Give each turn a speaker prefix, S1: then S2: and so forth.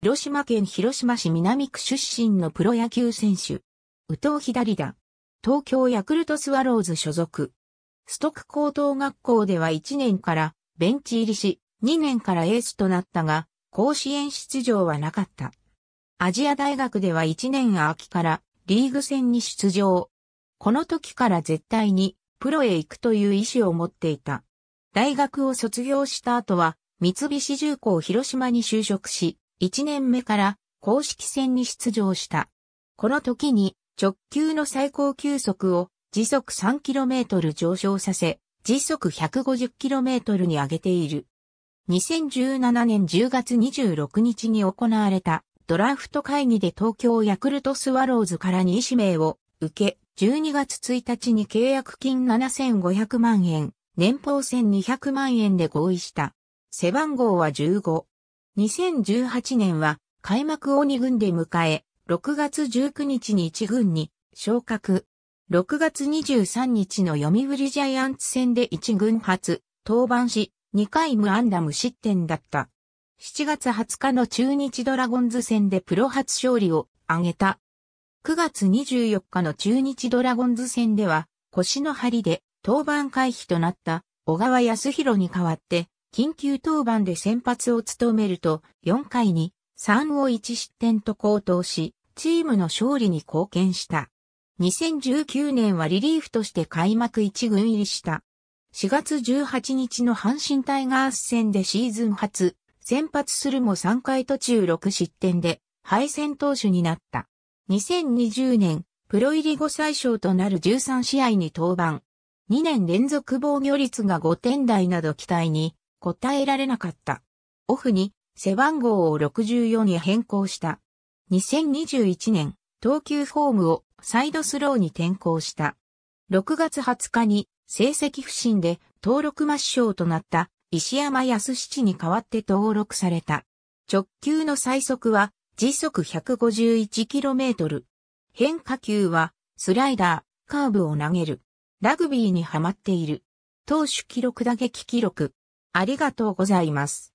S1: 広島県広島市南区出身のプロ野球選手。宇藤左田。東京ヤクルトスワローズ所属。ストック高等学校では1年からベンチ入りし、2年からエースとなったが、甲子園出場はなかった。アジア大学では1年秋からリーグ戦に出場。この時から絶対にプロへ行くという意思を持っていた。大学を卒業した後は、三菱重工広島に就職し、1年目から公式戦に出場した。この時に直球の最高球速を時速 3km 上昇させ、時速 150km に上げている。2017年10月26日に行われたドラフト会議で東京ヤクルトスワローズから2位指名を受け、12月1日に契約金7500万円、年俸1200万円で合意した。背番号は15。2018年は開幕を2軍で迎え、6月19日に1軍に昇格。6月23日の読売ジャイアンツ戦で1軍初登板し、2回無安打無失点だった。7月20日の中日ドラゴンズ戦でプロ初勝利を挙げた。9月24日の中日ドラゴンズ戦では、腰の張りで登板回避となった小川康弘に代わって緊急登板で先発を務めると、4回に3を1失点と高騰し、チームの勝利に貢献した。2019年はリリーフとして開幕1軍入りした。4月18日の阪神タイガース戦でシーズン初、先発するも3回途中6失点で、敗戦投手になった。2020年、プロ入り後最小となる13試合に登板。2年連続防御率が5点台など期待に答えられなかった。オフに背番号を64に変更した。2021年、投球フォームをサイドスローに転向した。6月20日に成績不振で登録抹消となった石山康七に代わって登録された。直球の最速は時速 151km。変化球はスライダー、カーブを投げる。ラグビーにハマっている。投手記録打撃記録。ありがとうございます。